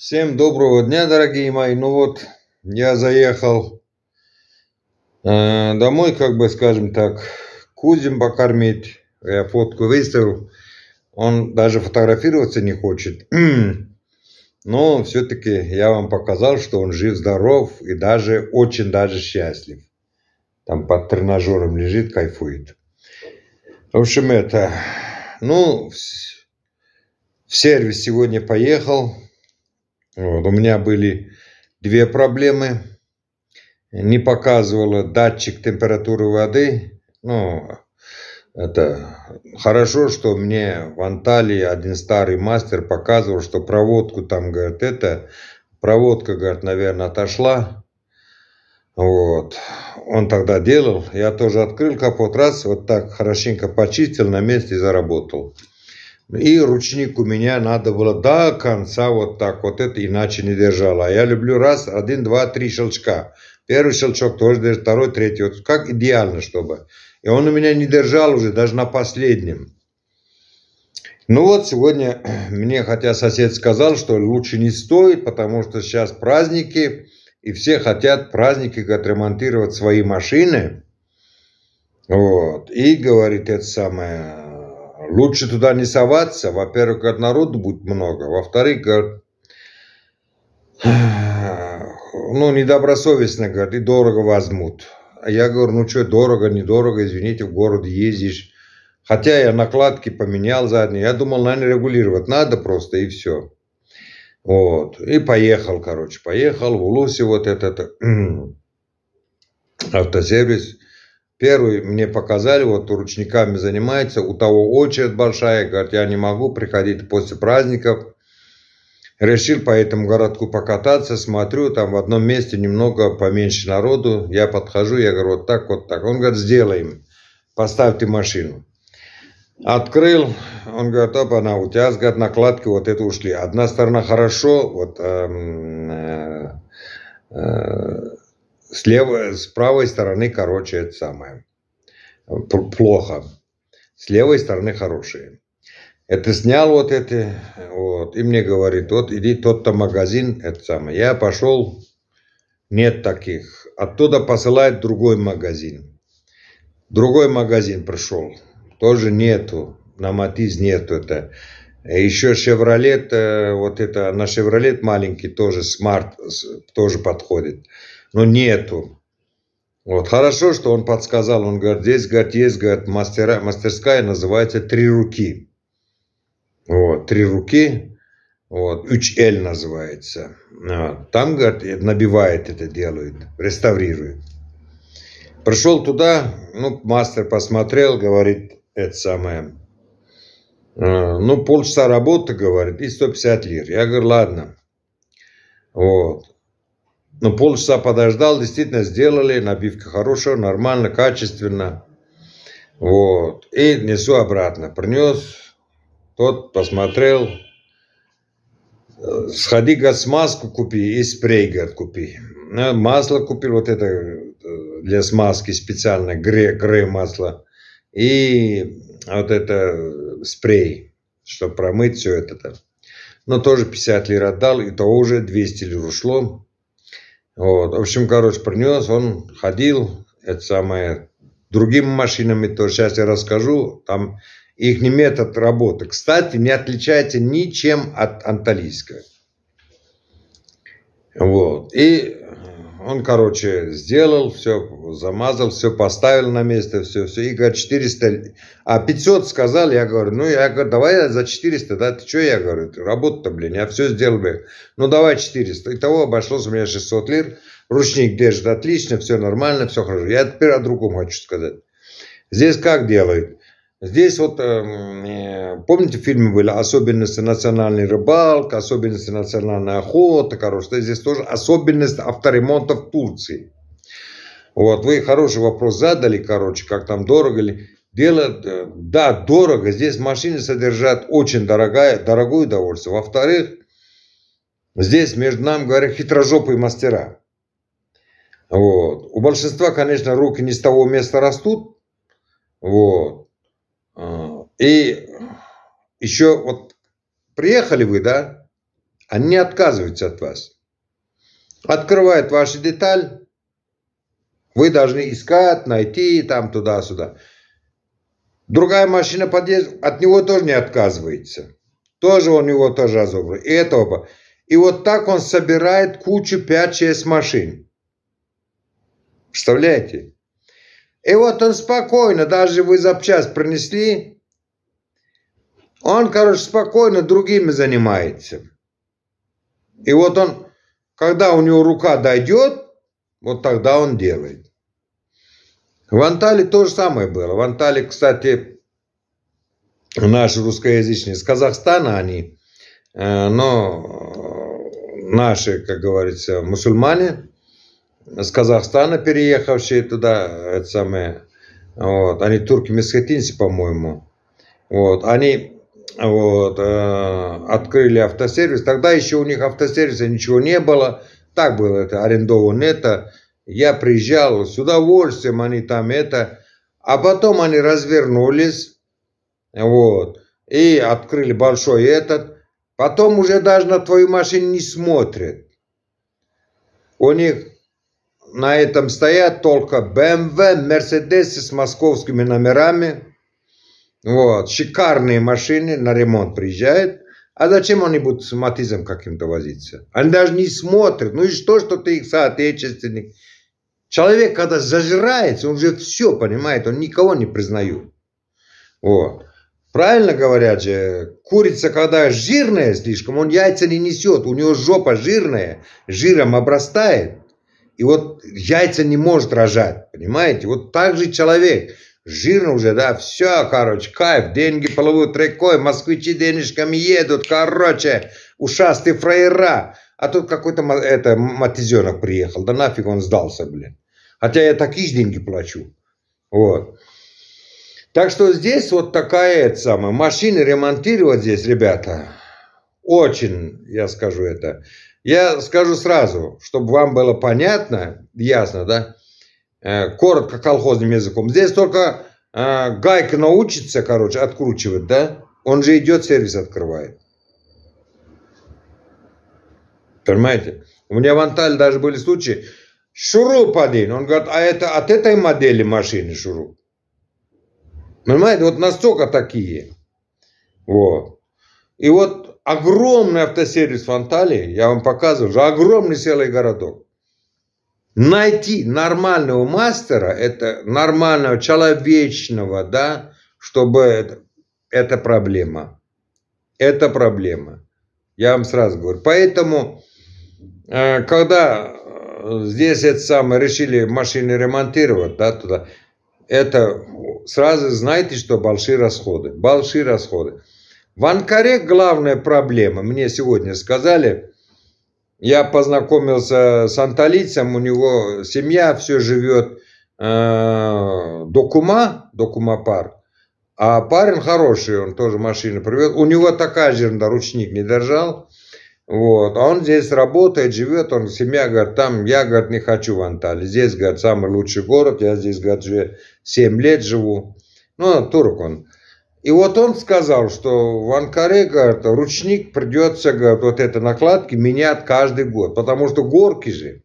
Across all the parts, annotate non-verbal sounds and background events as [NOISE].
Всем доброго дня, дорогие мои. Ну вот, я заехал э, домой, как бы скажем так, кузем покормить. Я фотку выставил. Он даже фотографироваться не хочет. [CLEARS THROAT] Но все-таки я вам показал, что он жив-здоров и даже очень даже счастлив. Там под тренажером лежит, кайфует. В общем, это... Ну, в сервис сегодня поехал. Вот. У меня были две проблемы. Не показывала датчик температуры воды. Ну, это хорошо, что мне в Анталии один старый мастер показывал, что проводку там, говорит, это проводка, говорит, наверное, отошла. Вот. Он тогда делал. Я тоже открыл капот раз, вот так хорошенько почистил на месте и заработал. И ручник у меня надо было до конца вот так, вот это иначе не держало. А я люблю раз, один, два, три щелчка. Первый щелчок тоже держит, второй, третий. Вот как идеально, чтобы. И он у меня не держал уже, даже на последнем. Ну вот сегодня [CLEARS THROAT] мне, хотя сосед сказал, что лучше не стоит, потому что сейчас праздники, и все хотят праздники отремонтировать свои машины. Вот. И говорит это самое, Лучше туда не соваться. Во-первых, от народу будет много. Во-вторых, [SIGHS] ну, недобросовестно, говорят, и дорого возьмут. А я говорю, ну что, дорого, недорого, извините, в город ездишь. Хотя я накладки поменял задние. Я думал, надо регулировать. Надо просто, и все. Вот. И поехал, короче. Поехал в Улусе, вот этот э, [CLEARS THROAT] автосервис. Первый мне показали, вот ручниками занимается, у того очередь большая, говорит, я не могу приходить после праздников. Решил по этому городку покататься, смотрю, там в одном месте немного поменьше народу. Я подхожу, я говорю, вот так, вот так. Он говорит, сделаем, поставь ты машину. Открыл, он говорит, опа она у тебя, говорит, накладки вот это ушли. Одна сторона хорошо, вот эм, э, э с, левой, с правой стороны, короче, это самое. Плохо. С левой стороны хорошие. Это снял вот это, вот, и мне говорит, вот иди тот-то магазин, это самое. Я пошел, нет таких. Оттуда посылает другой магазин. Другой магазин пришел, тоже нету, на Матиз нету это. Еще Шевролет, э, вот это, на Шевролет маленький тоже, Смарт тоже подходит но ну, нету. Вот, хорошо, что он подсказал, он говорит, здесь, говорит, есть, говорит, мастера, мастерская называется «Три руки». Вот, «Три руки», вот, үч называется. Вот. Там, говорит, набивает это, делает, реставрирует. Пришел туда, ну, мастер посмотрел, говорит, это самое, э, ну, полчаса работы, говорит, и 150 лир. Я говорю, ладно. Вот. Но полчаса подождал, действительно сделали, набивка хорошая, нормально, качественно. Вот. И несу обратно. Принес, тот посмотрел. Э, сходи, говорит, смазку купи и спрей, говорит, купи. Э, масло купил, вот это э, для смазки специально, гре, гре масло. И вот это спрей, чтобы промыть все это. -то. Но тоже 50 лир отдал, и то уже 200 лир ушло. Вот. В общем, короче, принес, он ходил, это самое, другими машинами, то сейчас я расскажу, там их не метод работы. Кстати, не отличается ничем от анталийского. Вот. И он, короче, сделал все, замазал все, поставил на место все, все. И говорит, 400, а 500 сказал, я говорю, ну, я говорю, давай я за 400, да, ты что, я говорю, работа-то, блин, я все сделал, бы. Ну, давай 400. Итого обошлось у меня 600 лир. Ручник держит отлично, все нормально, все хорошо. Я теперь о другом хочу сказать. Здесь как делают? Здесь вот, эм, помните, в фильме были особенности национальной рыбалки, особенности национальной охоты, короче, здесь тоже особенность авторемонта в Турции. Вот, вы хороший вопрос задали, короче, как там дорого ли. Дело, э, да, дорого, здесь машины содержат очень дорогое, дорогое удовольствие. Во-вторых, здесь между нами, говорят хитрожопые мастера. Вот. У большинства, конечно, руки не с того места растут, вот. И еще вот приехали вы, да, они отказываются от вас. Открывают вашу деталь, вы должны искать, найти, там, туда-сюда. Другая машина подъезд, от него тоже не отказывается. Тоже он его тоже разобрал. И этого. И вот так он собирает кучу 5-6 машин. Представляете? И вот он спокойно, даже вы запчасть принесли, он, короче, спокойно другими занимается. И вот он, когда у него рука дойдет, вот тогда он делает. В Анталии то же самое было. В Анталии, кстати, наши русскоязычные из Казахстана, они, э, но э, наши, как говорится, мусульмане с Казахстана переехавшие туда, это самое, вот, они турки-месхетинцы, по-моему, вот, они вот, э, открыли автосервис. Тогда еще у них автосервиса ничего не было. Так было это, арендовано это. Я приезжал с удовольствием, они там это. А потом они развернулись, вот, и открыли большой этот. Потом уже даже на твою машину не смотрят. У них на этом стоят только BMW, Mercedes эм с московскими номерами – вот, шикарные машины на ремонт приезжают. А зачем они будут с матизом каким-то возиться? Они даже не смотрят. Ну и что, что ты их соотечественник? Человек, когда зажирается, он же все понимает, он никого не признает. Вот. Правильно говорят же, курица, когда жирная слишком, он яйца не несет, у него жопа жирная, жиром обрастает, и вот яйца не может рожать, понимаете? Вот так же человек – Жирно уже, да, все, короче, кайф, деньги плывут рекой, москвичи денежками едут, короче, ушастые фраера. А тут какой-то это, матизенок приехал, да нафиг он сдался, блин. Хотя я такие же деньги плачу. Вот. Так что здесь вот такая это самая. Машины ремонтировать здесь, ребята, очень, я скажу это. Я скажу сразу, чтобы вам было понятно, ясно, да? Э, коротко колхозным языком. Здесь только э, гайка научится, короче, откручивать, да? Он же идет, сервис открывает. Понимаете? У меня в Анталии даже были случаи. Шуруп один. Он говорит, а это от этой модели машины шуруп. Понимаете? Вот настолько такие. Вот. И вот огромный автосервис в Анталии, я вам показывал, же огромный целый городок найти нормального мастера, это нормального, человечного, да, чтобы это, это проблема. Это проблема. Я вам сразу говорю. Поэтому, э, когда э, здесь это самое, решили машины ремонтировать, да, туда, это сразу знаете, что большие расходы. Большие расходы. В Анкаре главная проблема, мне сегодня сказали – я познакомился с анталийцем, у него семья все живет э, до Кума, до Кумапар. А парень хороший, он тоже машину привез. У него такая же ручник не держал. Вот. А он здесь работает, живет, он семья, говорит, там я, говорит, не хочу в Анталии. Здесь, говорит, самый лучший город, я здесь, говорит, уже 7 лет живу. Ну, турок он. И вот он сказал, что в Анкаре, говорит, ручник придется, говорит, вот этой накладки менять каждый год, потому что горки же.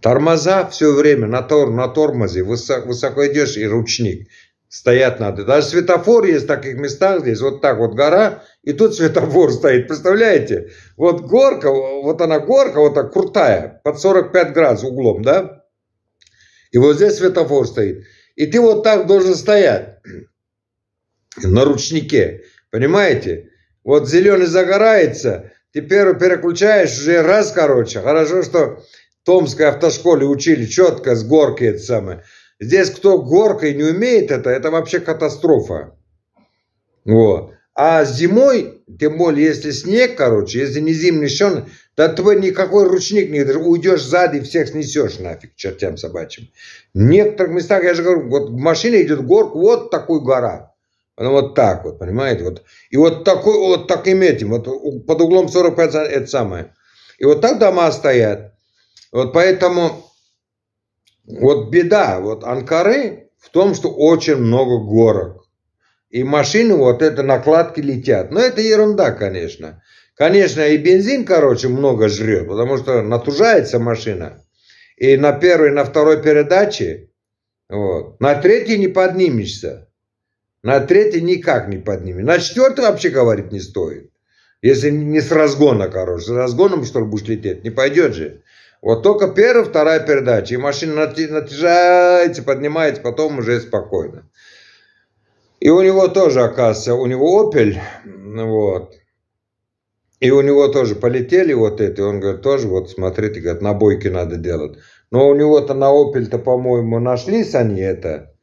Тормоза все время на, тор, на тормозе, высоко, высоко идешь и ручник стоять надо. Даже светофор есть в таких местах здесь, вот так вот гора, и тут светофор стоит, представляете? Вот горка, вот она горка, вот так крутая, под 45 градусов углом, да? И вот здесь светофор стоит. И ты вот так должен стоять на ручнике. Понимаете? Вот зеленый загорается, теперь переключаешь уже раз, короче. Хорошо, что в Томской автошколе учили четко с горки это самое. Здесь кто горкой не умеет это, это вообще катастрофа. Вот. А зимой, тем более, если снег, короче, если не зимний щен, да твой никакой ручник не уйдешь сзади всех снесешь нафиг чертям собачьим. В некоторых местах, я же говорю, вот машина идет горку, вот такую гора. Она вот так вот, понимаете? Вот. И вот, такой, вот таким этим, вот под углом 45 это самое. И вот так дома стоят. Вот поэтому вот беда вот Анкары в том, что очень много горок. И машины вот это накладки летят. Но это ерунда, конечно. Конечно, и бензин, короче, много жрет, потому что натужается машина. И на первой, на второй передаче, вот, на третьей не поднимешься. На третий никак не поднимет. На четвертый вообще говорить не стоит. Если не с разгона, короче. С разгоном, что ли, будешь лететь? Не пойдет же. Вот только первая, вторая передача. И машина натяжается, поднимается, потом уже спокойно. И у него тоже, оказывается, у него Opel, вот. И у него тоже полетели вот эти, он говорит, тоже вот смотрите, говорит, набойки надо делать. Но у него-то на Opel-то, по-моему, нашлись они это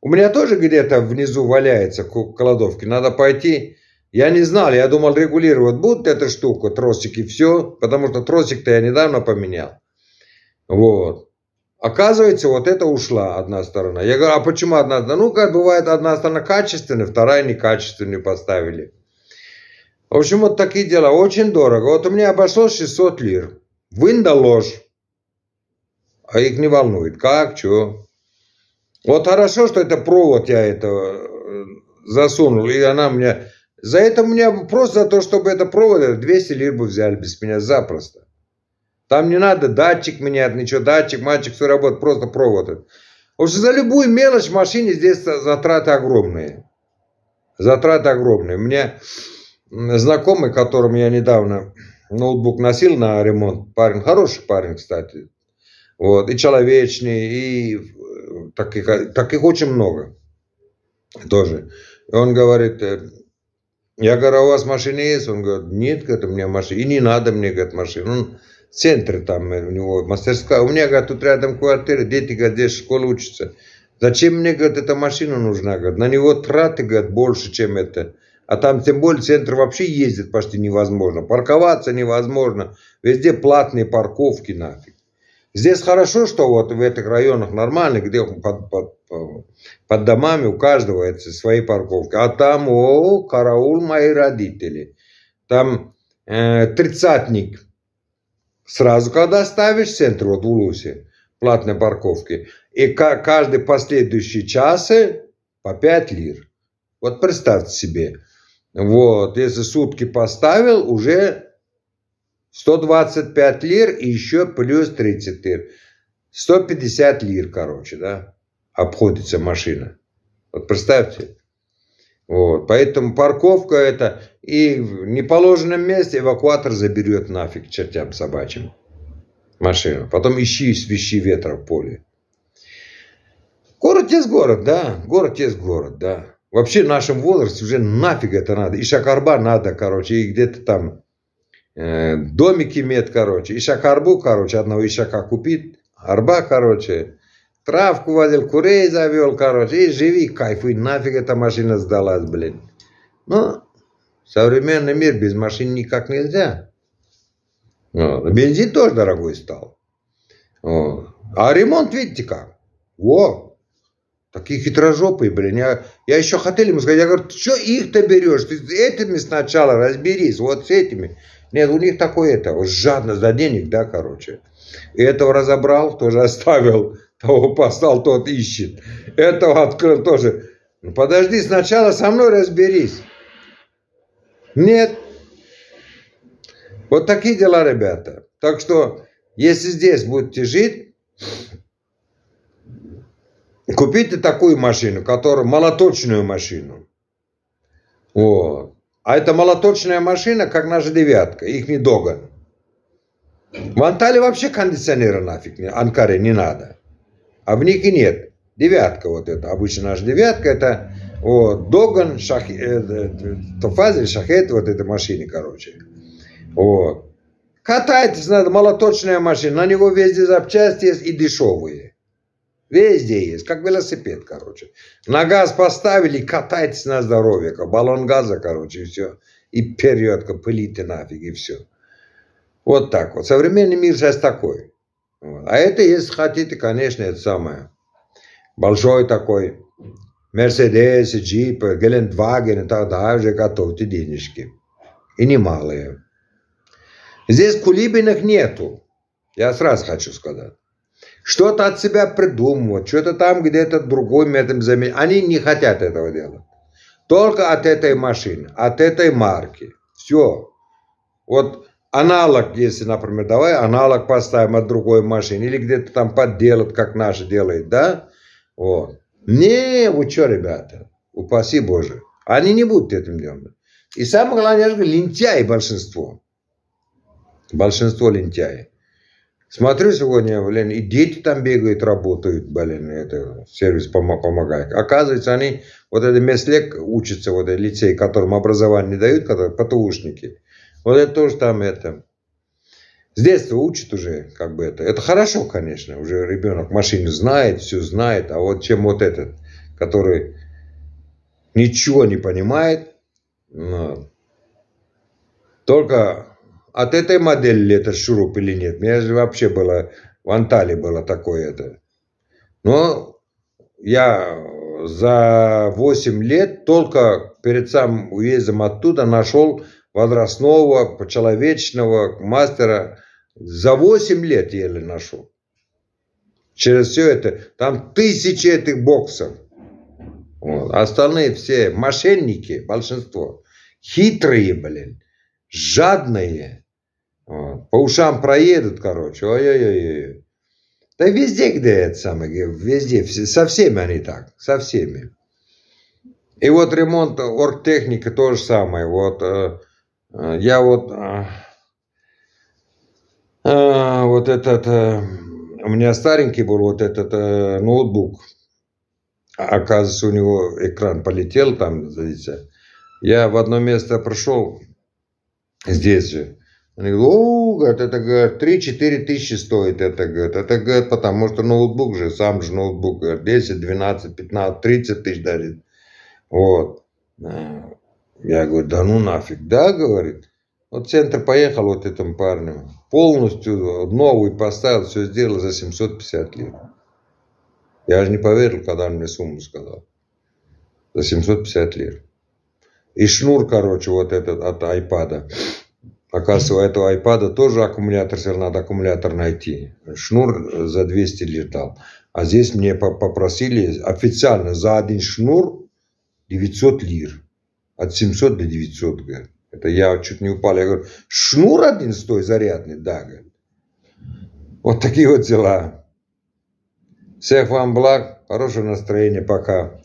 у меня тоже где-то внизу валяется кладовки. Надо пойти. Я не знал, я думал регулировать будет эта штука, тросики, все. Потому что тросик-то я недавно поменял. Вот. Оказывается, вот это ушла одна сторона. Я говорю, а почему одна сторона? Ну, как бывает, одна сторона качественная, вторая некачественную поставили. В общем, вот такие дела. Очень дорого. Вот у меня обошлось 600 лир. Вында ложь. А их не волнует. Как, что? Вот хорошо, что это провод я это э, засунул, и она мне... За это мне просто за то, чтобы это провод, 200 э, лир бы взяли без меня запросто. Там не надо датчик менять, ничего, датчик, мальчик, все работает, просто провод. В общем, за любую мелочь в машине здесь затраты огромные. Затраты огромные. Мне знакомый, которому я недавно ноутбук носил на ремонт, парень, хороший парень, кстати, вот, и человечный, и таких, таких очень много тоже. И он говорит, э, я говорю, а у вас машина есть? Он говорит, нет, говорит, у меня машина. И не надо мне, говорит, машина. Он в центре там, э, у него мастерская. У меня, говорит, тут рядом квартира, дети, говорит, здесь школа учатся. Зачем мне, говорит, эта машина нужна? Говорит, на него траты, говорит, больше, чем это. А там, тем более, центр вообще ездит почти невозможно. Парковаться невозможно. Везде платные парковки нафиг. Здесь хорошо, что вот в этих районах нормально, где под, под, под домами у каждого это свои парковки. А там, о, караул мои родители. Там э, тридцатник. Сразу, когда ставишь в центр, вот в Улусе, платной парковки. И каждый последующий часы по 5 лир. Вот представьте себе. Вот, если сутки поставил, уже 125 лир и еще плюс 30 лир. 150 лир, короче, да, обходится машина. Вот представьте. Вот. Поэтому парковка это и в неположенном месте эвакуатор заберет нафиг чертям собачьим машину. Потом ищи и свищи ветра в поле. Город есть город, да. Город есть город, да. Вообще в нашем возрасте уже нафиг это надо. И Шакарба надо, короче, и где-то там Э, домики мед, короче, ишак арбу, короче, одного ишака купит, арба, короче, травку возил, курей завел, короче, и живи, кайфуй, нафиг эта машина сдалась, блин. Ну, современный мир без машин никак нельзя. Вот. Ну, бензин тоже дорогой стал. Вот. А ремонт, видите как? Во! Такие хитрожопые, блин. Я, я еще хотел ему сказать, я говорю, что их-то берешь? Ты с этими сначала разберись, вот с этими. Нет, у них такое это, жадно за денег, да, короче. И этого разобрал, тоже оставил, того послал, тот ищет. Этого открыл тоже. Ну Подожди, сначала со мной разберись. Нет. Вот такие дела, ребята. Так что, если здесь будете жить, купите такую машину, которую молоточную машину. Вот. А это молоточная машина, как наша девятка, их не догон. В Анталии вообще кондиционера нафиг, не, Анкаре не надо. А в них и нет. Девятка вот это. Обычно наша девятка это вот, Доган, шах, э, э Тофазель, Шахет, вот этой машины, короче. Вот. Катается надо молоточная машина, на него везде запчасти есть и дешевые. Везде есть, как велосипед, короче. На газ поставили, катайтесь на здоровье. Баллон газа, короче, и все. И вперед, пылите нафиг, и все. Вот так вот. Современный мир сейчас такой. А это, если хотите, конечно, это самое. Большой такой. Мерседес, джип, Гелендваген и так далее. Уже готовьте денежки. И немалые. Здесь кулибинок нету. Я сразу хочу сказать что-то от себя придумывать, что-то там где-то другой метод заменить. Они не хотят этого делать. Только от этой машины, от этой марки. Все. Вот аналог, если, например, давай аналог поставим от другой машины, или где-то там подделать, как наши делает, да? Вот. Не, вы что, ребята, упаси Боже. Они не будут этим делать. И самое главное, я же говорю, лентяи большинство. Большинство лентяи. Смотрю сегодня, блин, и дети там бегают, работают, блин, это сервис помогает. Оказывается, они, вот это Меслек учатся, вот этот лицей, которым образование не дают, которые ПТУшники. Вот это тоже там это. С детства учат уже, как бы это. Это хорошо, конечно, уже ребенок машину знает, все знает, а вот чем вот этот, который ничего не понимает, но только от этой модели ли это шуруп или нет. У меня же вообще было, в Анталии было такое это. Но я за 8 лет только перед самым уездом оттуда нашел возрастного, человечного мастера. За 8 лет еле нашел. Через все это. Там тысячи этих боксов. Вот. Остальные все мошенники, большинство. Хитрые, блин. Жадные. А, по ушам проедут, короче. Ой-ой-ой. Да везде, где это самое, везде, со всеми они так, со всеми. И вот ремонт оргтехники то же самое. Вот э, э, я вот э, вот этот у меня старенький был вот этот ноутбук. А, оказывается, у него экран полетел там, знаете. Я в одно место прошел здесь же. Они говорят, о, это говорят, 3-4 тысячи стоит это, говорят, это говорят, потому что ноутбук же, сам же ноутбук, говорят, 10, 12, 15, 30 тысяч дарит. Вот. Э, я говорю, да ну нафиг, да, говорит. Вот в центр поехал вот этому парню, полностью новый поставил, все сделал за 750 лир. Я же не поверил, когда он мне сумму сказал. За 750 лир. И шнур, короче, вот этот от айпада. Оказывается, у этого айпада тоже аккумулятор, теперь надо аккумулятор найти. Шнур за 200 летал. А здесь мне попросили официально за один шнур 900 лир. От 700 до 900, говорит. Это я чуть не упал. Я говорю, шнур один стоит зарядный, да, говорит. Вот такие вот дела. Всех вам благ, хорошего настроения, пока.